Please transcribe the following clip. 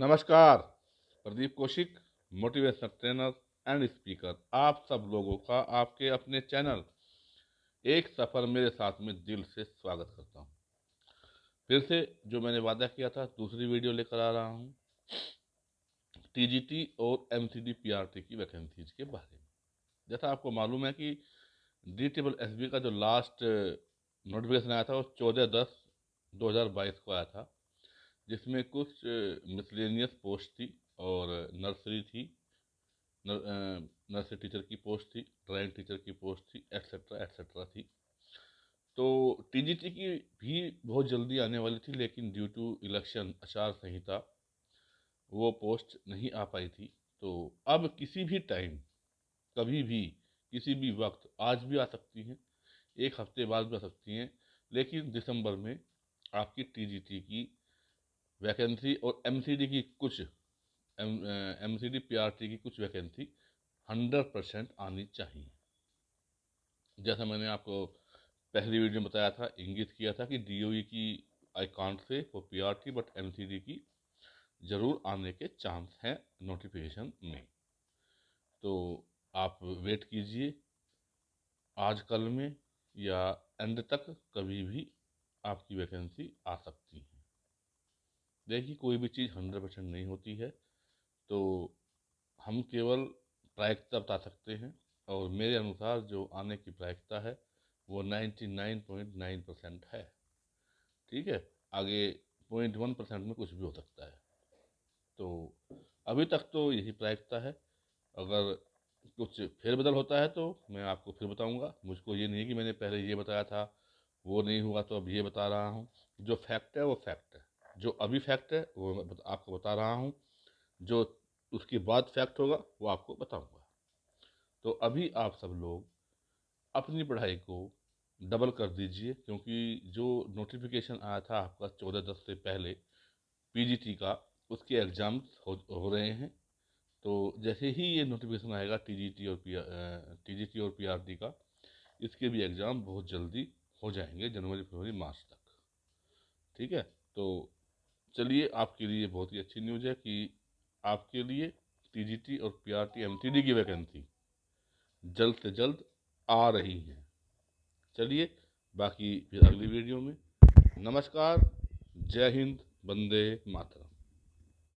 नमस्कार Pradeep Kaushik motivational trainer and speaker आप सब लोगों का आपके अपने चैनल एक सफ़र मेरे साथ में दिल से स्वागत करता हूं फिर से जो मैंने वादा किया था दूसरी वीडियो लेकर आ रहा हूं टीजीटी और एमसीडी पीआरटी की वैकेंसीज के बारे में जैसा आपको मालूम है कि डी टेबल एस का जो लास्ट नोटिफिकेशन आया था वो चौदह दस दो को आया था जिसमें कुछ मिसलिनियस पोस्ट थी और नर्सरी थी नर्सरी टीचर की पोस्ट थी ड्राइंग टीचर की पोस्ट थी एक्सेट्रा एक्सेट्रा थी तो टीजीटी की भी बहुत जल्दी आने वाली थी लेकिन ड्यू टू इलेक्शन आचार संहिता वो पोस्ट नहीं आ पाई थी तो अब किसी भी टाइम कभी भी किसी भी वक्त आज भी आ सकती हैं एक हफ्ते बाद भी आ सकती हैं लेकिन दिसंबर में आपकी टीजीटी की वैकेंसी और एमसीडी की कुछ एम सी डी पी की कुछ वैकेंसी हंड्रेड परसेंट आनी चाहिए जैसा मैंने आपको पहली वीडियो में बताया था इंगित किया था कि डी e की I can't say for P R T but M C D की ज़रूर आने के चांस हैं नोटिफिकेशन में तो आप वेट कीजिए आज कल में या एंड तक कभी भी आपकी वैकेंसी आ सकती है देखिए कोई भी चीज़ हंड्रेड परसेंट नहीं होती है तो हम केवल प्रायिकता बता सकते हैं और मेरे अनुसार जो आने की प्रायिकता है वो ninety nine point nine percent है ठीक है आगे पॉइंट वन परसेंट में कुछ भी हो सकता है तो अभी तक तो यही प्रायिकता है अगर कुछ फिर बदल होता है तो मैं आपको फिर बताऊंगा मुझको ये नहीं कि मैंने पहले ये बताया था वो नहीं हुआ तो अब ये बता रहा हूँ जो फैक्ट है वो फैक्ट है जो अभी फैक्ट है वो मैं बत, आपको बता रहा हूँ जो उसके बाद फैक्ट होगा वो आपको बताऊँगा तो अभी आप सब लोग अपनी पढ़ाई को डबल कर दीजिए क्योंकि जो नोटिफिकेशन आया था आपका चौदह दस से पहले पीजीटी का उसके एग्ज़ाम्स हो, हो रहे हैं तो जैसे ही ये नोटिफिकेशन आएगा टीजीटी और पी टीजीटी और पीआरटी का इसके भी एग्ज़ाम बहुत जल्दी हो जाएंगे जनवरी फरवरी मार्च तक ठीक है तो चलिए आपके लिए बहुत ही अच्छी न्यूज़ है कि आपके लिए टीजीटी और पीआरटी एमटीडी की वैकेंसी जल्द से जल्द आ रही है चलिए बाकी फिर अगली वीडियो में नमस्कार जय हिंद बंदे मातरम